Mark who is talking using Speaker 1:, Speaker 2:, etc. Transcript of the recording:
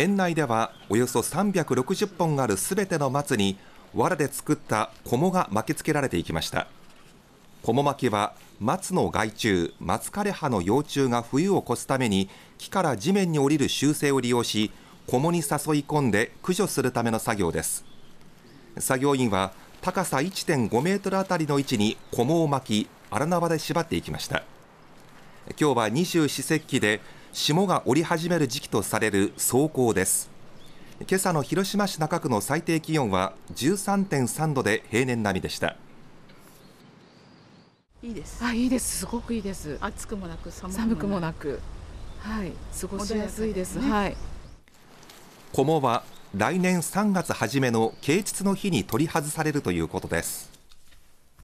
Speaker 1: 園内ではおよそ360本あるすべての松に藁で作ったこもが巻きつけられていきましたこも巻きは松の害虫松枯葉の幼虫が冬を越すために木から地面に降りる習性を利用しこもに誘い込んで駆除するための作業です作業員は高さ1.5メートルあたりの位置にこもを巻き荒縄で縛っていきました今日は二十四節気で霜が降り始める時期とされる霜降です今朝の広島市中区の最低気温は13.3度で平年並みでした
Speaker 2: いいですあいいですすごくいいです暑くもなく寒くもなくはい過ごしやすいです、ね、はい
Speaker 1: コモは来年3月初めの啓蟄の日に取り外されるということです